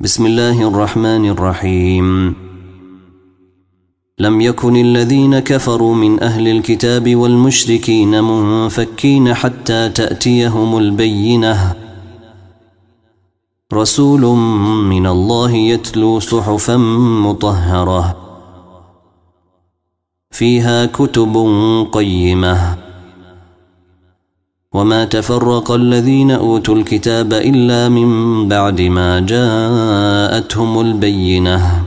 بسم الله الرحمن الرحيم لم يكن الذين كفروا من أهل الكتاب والمشركين منفكين حتى تأتيهم البينة رسول من الله يتلو صحفا مطهرة فيها كتب قيمه وما تفرق الذين أوتوا الكتاب إلا من بعد ما جاءتهم البينة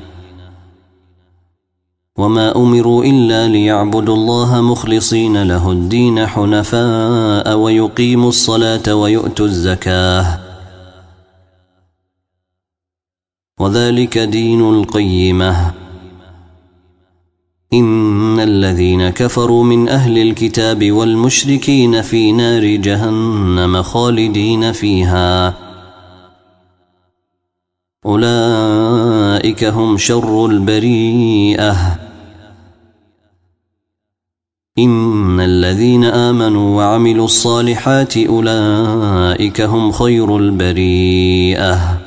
وما أمروا إلا ليعبدوا الله مخلصين له الدين حنفاء ويقيموا الصلاة ويؤتوا الزكاة وذلك دين القيمه إن الذين كفروا من أهل الكتاب والمشركين في نار جهنم خالدين فيها أولئك هم شر البريئة إن الذين آمنوا وعملوا الصالحات أولئك هم خير البريئة